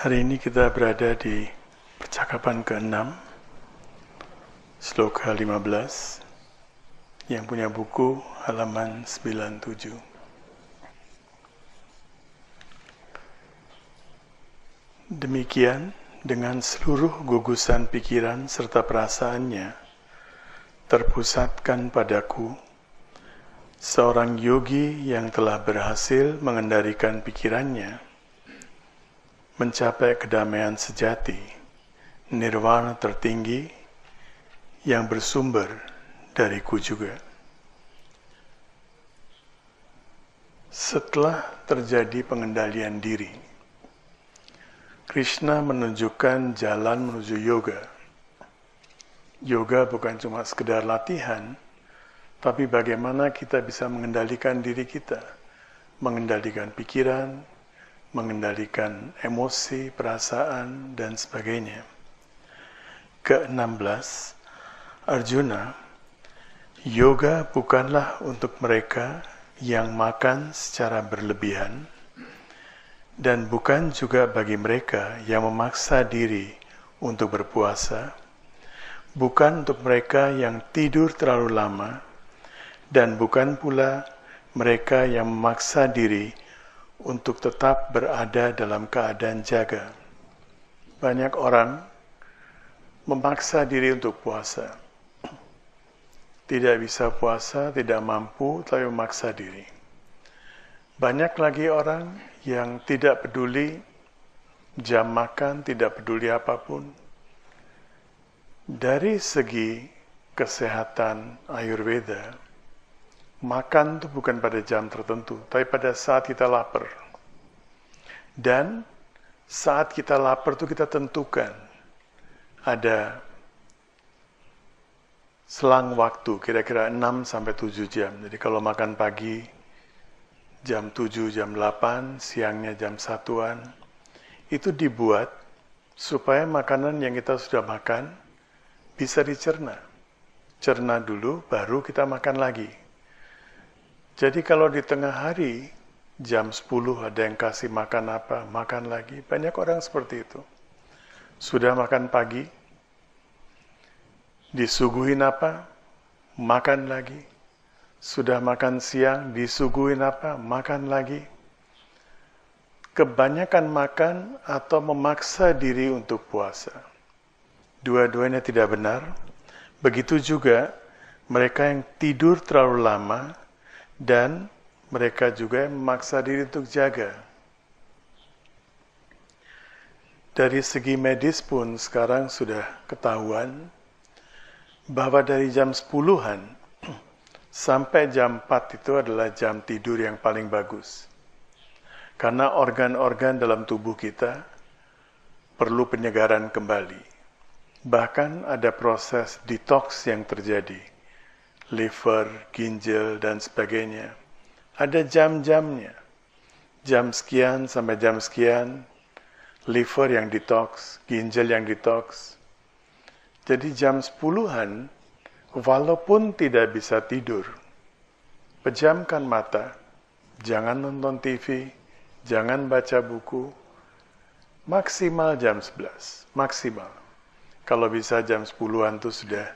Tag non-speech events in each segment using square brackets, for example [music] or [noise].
Hari ini kita berada di percakapan ke-6, sloka 15, yang punya buku halaman 97. Demikian, dengan seluruh gugusan pikiran serta perasaannya, terpusatkan padaku, seorang yogi yang telah berhasil mengendalikan pikirannya, mencapai kedamaian sejati, nirwana tertinggi yang bersumber dariku juga. Setelah terjadi pengendalian diri, Krishna menunjukkan jalan menuju yoga. Yoga bukan cuma sekedar latihan, tapi bagaimana kita bisa mengendalikan diri kita, mengendalikan pikiran, mengendalikan emosi, perasaan, dan sebagainya. Ke-16, Arjuna, yoga bukanlah untuk mereka yang makan secara berlebihan, dan bukan juga bagi mereka yang memaksa diri untuk berpuasa, bukan untuk mereka yang tidur terlalu lama, dan bukan pula mereka yang memaksa diri untuk tetap berada dalam keadaan jaga. Banyak orang memaksa diri untuk puasa. Tidak bisa puasa, tidak mampu, tapi memaksa diri. Banyak lagi orang yang tidak peduli jam makan, tidak peduli apapun. Dari segi kesehatan Ayurveda, Makan itu bukan pada jam tertentu, tapi pada saat kita lapar. Dan saat kita lapar itu kita tentukan ada selang waktu kira-kira 6 sampai 7 jam. Jadi kalau makan pagi jam 7, jam 8, siangnya jam satuan itu dibuat supaya makanan yang kita sudah makan bisa dicerna. Cerna dulu baru kita makan lagi. Jadi kalau di tengah hari jam 10 ada yang kasih makan apa, makan lagi. Banyak orang seperti itu. Sudah makan pagi, disuguhin apa, makan lagi. Sudah makan siang, disuguhin apa, makan lagi. Kebanyakan makan atau memaksa diri untuk puasa. Dua-duanya tidak benar. Begitu juga mereka yang tidur terlalu lama, dan mereka juga memaksa diri untuk jaga. Dari segi medis pun sekarang sudah ketahuan bahwa dari jam 10-an [clears throat] sampai jam 4 itu adalah jam tidur yang paling bagus. Karena organ-organ dalam tubuh kita perlu penyegaran kembali. Bahkan ada proses detox yang terjadi liver, ginjal, dan sebagainya. Ada jam-jamnya. Jam sekian sampai jam sekian, liver yang detox, ginjal yang detox. Jadi jam sepuluhan, walaupun tidak bisa tidur, pejamkan mata, jangan nonton TV, jangan baca buku, maksimal jam sebelas, maksimal. Kalau bisa jam sepuluhan an itu sudah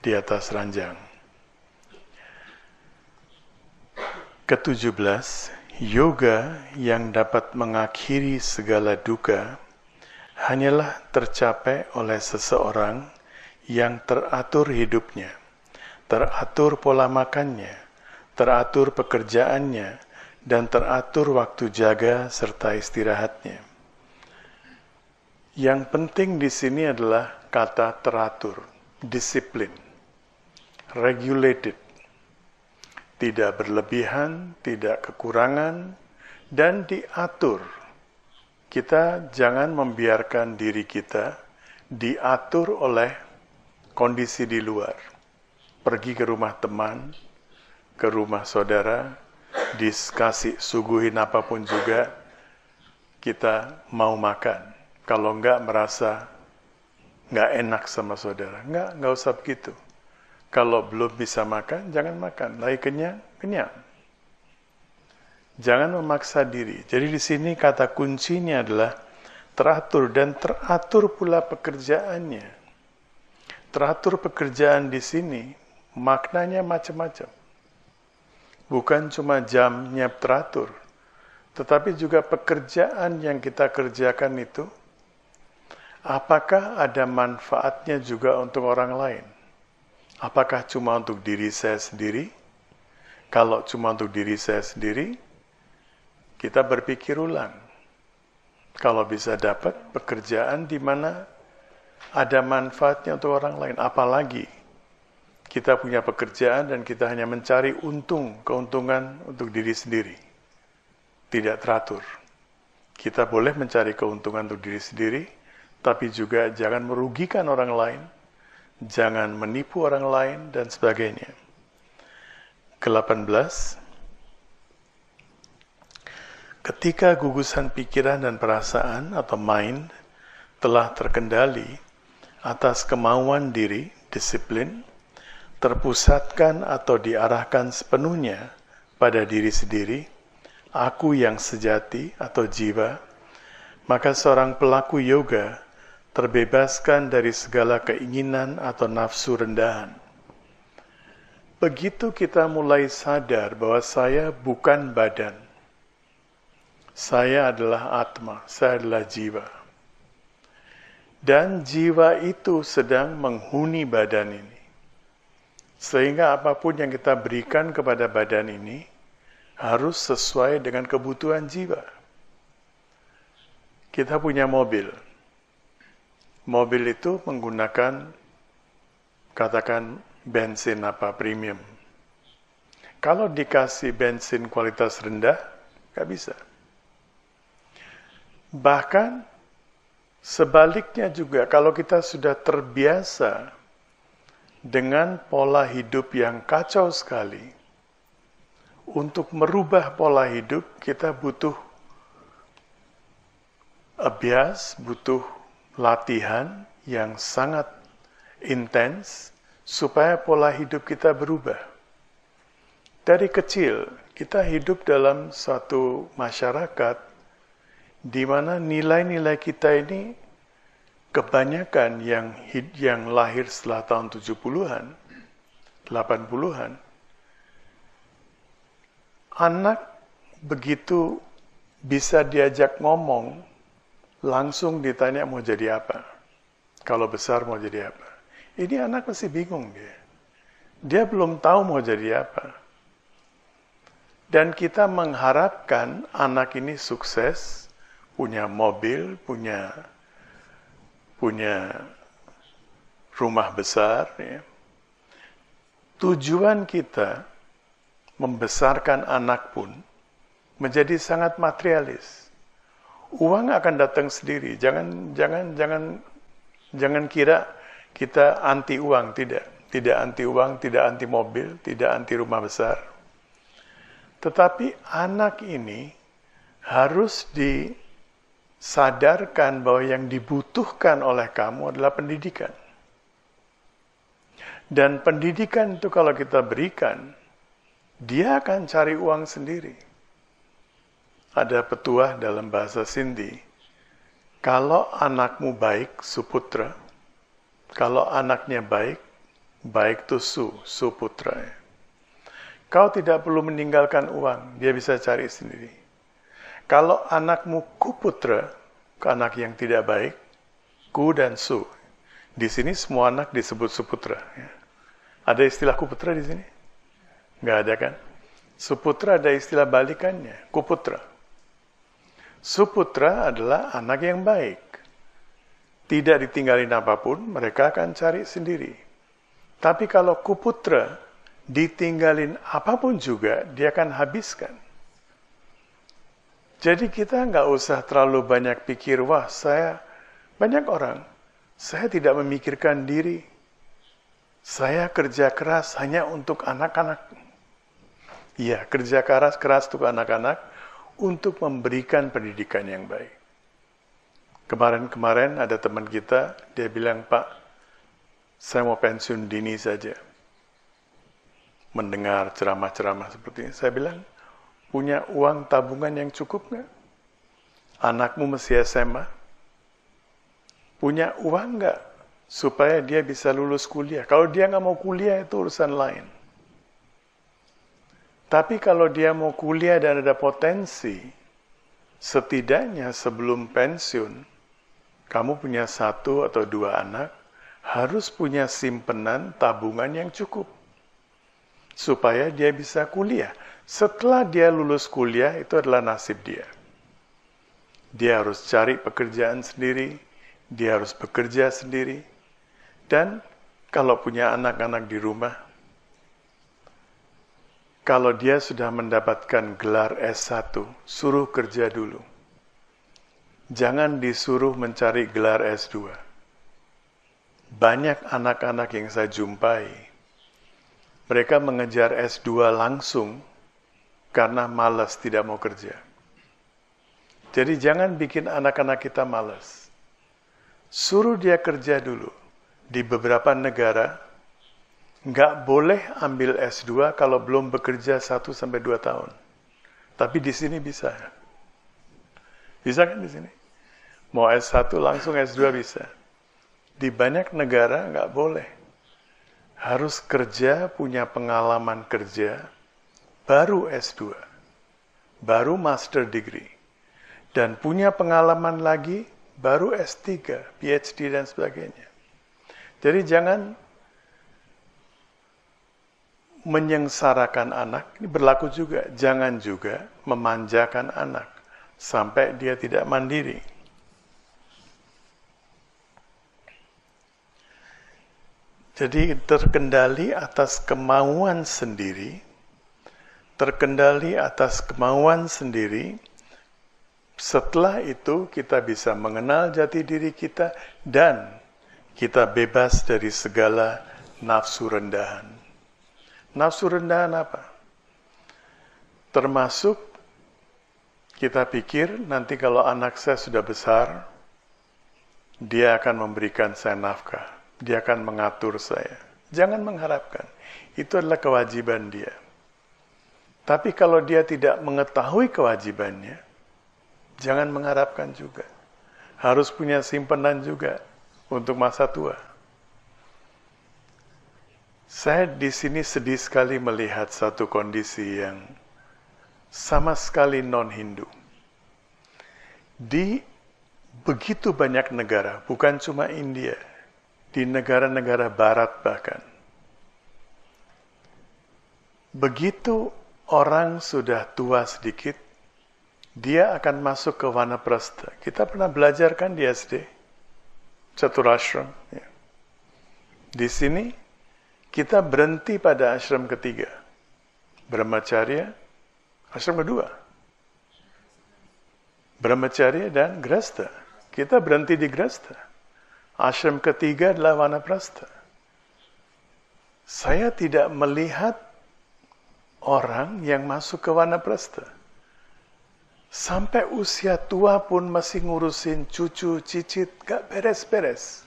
di atas ranjang. ke-17 yoga yang dapat mengakhiri segala duka hanyalah tercapai oleh seseorang yang teratur hidupnya, teratur pola makannya, teratur pekerjaannya, dan teratur waktu jaga serta istirahatnya. Yang penting di sini adalah kata teratur, disiplin, regulated, tidak berlebihan, tidak kekurangan, dan diatur. Kita jangan membiarkan diri kita diatur oleh kondisi di luar. Pergi ke rumah teman, ke rumah saudara, diskasi, suguhin apapun juga, kita mau makan. Kalau enggak merasa enggak enak sama saudara, enggak, enggak usah begitu. Kalau belum bisa makan, jangan makan. Lagi kenyang, kenyang. Jangan memaksa diri. Jadi di sini kata kuncinya adalah teratur dan teratur pula pekerjaannya. Teratur pekerjaan di sini maknanya macam-macam. Bukan cuma jamnya teratur, tetapi juga pekerjaan yang kita kerjakan itu apakah ada manfaatnya juga untuk orang lain? Apakah cuma untuk diri saya sendiri? Kalau cuma untuk diri saya sendiri, kita berpikir ulang. Kalau bisa dapat pekerjaan di mana ada manfaatnya untuk orang lain, apalagi kita punya pekerjaan dan kita hanya mencari untung, keuntungan untuk diri sendiri. Tidak teratur. Kita boleh mencari keuntungan untuk diri sendiri, tapi juga jangan merugikan orang lain jangan menipu orang lain, dan sebagainya. Ke-18, ketika gugusan pikiran dan perasaan atau mind telah terkendali atas kemauan diri, disiplin, terpusatkan atau diarahkan sepenuhnya pada diri sendiri, aku yang sejati atau jiwa, maka seorang pelaku yoga terbebaskan dari segala keinginan atau nafsu rendahan. Begitu kita mulai sadar bahwa saya bukan badan, saya adalah atma, saya adalah jiwa. Dan jiwa itu sedang menghuni badan ini. Sehingga apapun yang kita berikan kepada badan ini harus sesuai dengan kebutuhan jiwa. Kita punya mobil, mobil itu menggunakan katakan bensin apa premium. Kalau dikasih bensin kualitas rendah, nggak bisa. Bahkan sebaliknya juga, kalau kita sudah terbiasa dengan pola hidup yang kacau sekali, untuk merubah pola hidup kita butuh abias, eh, butuh latihan yang sangat intens supaya pola hidup kita berubah. Dari kecil kita hidup dalam satu masyarakat di mana nilai-nilai kita ini kebanyakan yang yang lahir setelah tahun 70-an, 80-an anak begitu bisa diajak ngomong langsung ditanya mau jadi apa. Kalau besar mau jadi apa. Ini anak masih bingung dia. Dia belum tahu mau jadi apa. Dan kita mengharapkan anak ini sukses, punya mobil, punya punya rumah besar. Ya. Tujuan kita membesarkan anak pun menjadi sangat materialis uang akan datang sendiri. Jangan jangan jangan jangan kira kita anti uang, tidak. Tidak anti uang, tidak anti mobil, tidak anti rumah besar. Tetapi anak ini harus disadarkan bahwa yang dibutuhkan oleh kamu adalah pendidikan. Dan pendidikan itu kalau kita berikan, dia akan cari uang sendiri ada petuah dalam bahasa Sindhi. Kalau anakmu baik, suputra. Kalau anaknya baik, baik tuh su, suputra. Kau tidak perlu meninggalkan uang, dia bisa cari sendiri. Kalau anakmu kuputra, ke anak yang tidak baik, ku dan su. Di sini semua anak disebut suputra. Ya. Ada istilah kuputra di sini? Nggak ada kan? Suputra ada istilah balikannya, kuputra. Suputra adalah anak yang baik. Tidak ditinggalin apapun, mereka akan cari sendiri. Tapi kalau kuputra, ditinggalin apapun juga, dia akan habiskan. Jadi kita nggak usah terlalu banyak pikir, wah saya, banyak orang, saya tidak memikirkan diri. Saya kerja keras hanya untuk anak-anak. Iya, kerja keras keras untuk anak-anak, untuk memberikan pendidikan yang baik. Kemarin-kemarin ada teman kita, dia bilang, Pak, saya mau pensiun dini saja. Mendengar ceramah-ceramah seperti ini. Saya bilang, punya uang tabungan yang cukup nggak? Anakmu masih SMA? Punya uang nggak? Supaya dia bisa lulus kuliah. Kalau dia nggak mau kuliah, itu urusan lain tapi kalau dia mau kuliah dan ada potensi, setidaknya sebelum pensiun, kamu punya satu atau dua anak, harus punya simpenan tabungan yang cukup. Supaya dia bisa kuliah. Setelah dia lulus kuliah, itu adalah nasib dia. Dia harus cari pekerjaan sendiri, dia harus bekerja sendiri. Dan kalau punya anak-anak di rumah, kalau dia sudah mendapatkan gelar S1, suruh kerja dulu. Jangan disuruh mencari gelar S2. Banyak anak-anak yang saya jumpai, mereka mengejar S2 langsung karena malas tidak mau kerja. Jadi jangan bikin anak-anak kita malas. Suruh dia kerja dulu. Di beberapa negara, nggak boleh ambil S2 kalau belum bekerja 1 sampai 2 tahun. Tapi di sini bisa. Bisa kan di sini? Mau S1 langsung S2 bisa. Di banyak negara nggak boleh. Harus kerja, punya pengalaman kerja, baru S2, baru master degree. Dan punya pengalaman lagi, baru S3, PhD dan sebagainya. Jadi jangan menyengsarakan anak, ini berlaku juga. Jangan juga memanjakan anak sampai dia tidak mandiri. Jadi terkendali atas kemauan sendiri, terkendali atas kemauan sendiri, setelah itu kita bisa mengenal jati diri kita dan kita bebas dari segala nafsu rendahan. Nafsu rendahan apa? Termasuk kita pikir nanti kalau anak saya sudah besar, dia akan memberikan saya nafkah. Dia akan mengatur saya. Jangan mengharapkan. Itu adalah kewajiban dia. Tapi kalau dia tidak mengetahui kewajibannya, jangan mengharapkan juga. Harus punya simpenan juga untuk masa tua. Saya di sini sedih sekali melihat satu kondisi yang sama sekali non-Hindu. Di begitu banyak negara, bukan cuma India, di negara-negara barat bahkan. Begitu orang sudah tua sedikit, dia akan masuk ke Vanaprastha. Kita pernah belajar kan di SD, Caturashram. Ya. Di sini kita berhenti pada ashram ketiga. Brahmacharya, ashram kedua. Brahmacharya dan Grasta. Kita berhenti di Grasta. Ashram ketiga adalah Wanaprastha. Saya tidak melihat orang yang masuk ke Wanaprastha. Sampai usia tua pun masih ngurusin cucu, cicit, gak beres-beres.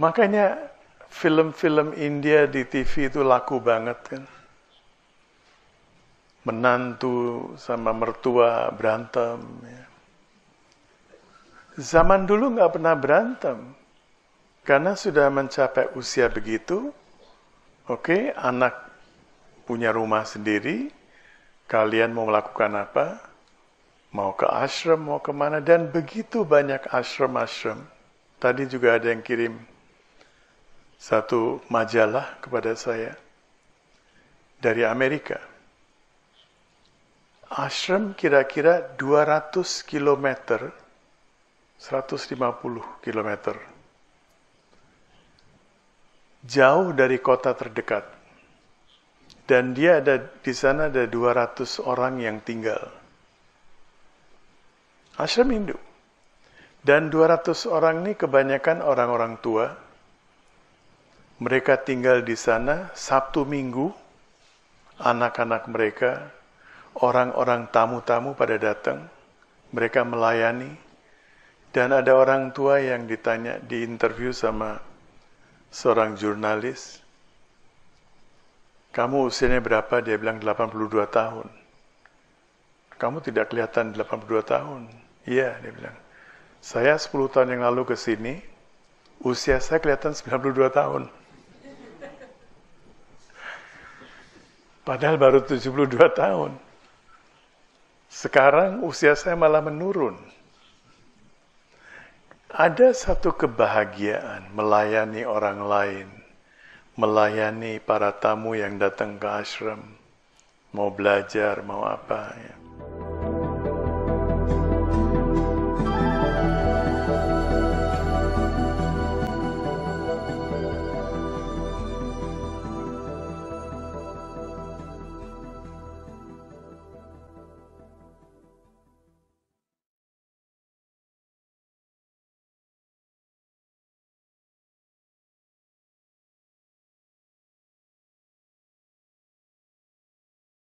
Makanya film-film India di TV itu laku banget kan. Menantu sama mertua berantem. Ya. Zaman dulu nggak pernah berantem. Karena sudah mencapai usia begitu, oke okay, anak punya rumah sendiri, kalian mau melakukan apa? Mau ke ashram, mau kemana, dan begitu banyak ashram-ashram. Tadi juga ada yang kirim satu majalah kepada saya dari Amerika. Ashram kira-kira 200 km, 150 km. Jauh dari kota terdekat. Dan dia ada di sana ada 200 orang yang tinggal. Ashram Hindu. Dan 200 orang ini kebanyakan orang-orang tua, mereka tinggal di sana Sabtu Minggu, anak-anak mereka, orang-orang tamu-tamu pada datang, mereka melayani, dan ada orang tua yang ditanya, di interview sama seorang jurnalis, kamu usianya berapa? Dia bilang 82 tahun. Kamu tidak kelihatan 82 tahun. Iya, dia bilang. Saya 10 tahun yang lalu ke sini, usia saya kelihatan 92 tahun. Padahal baru 72 tahun. Sekarang usia saya malah menurun. Ada satu kebahagiaan melayani orang lain, melayani para tamu yang datang ke ashram, mau belajar, mau apa ya.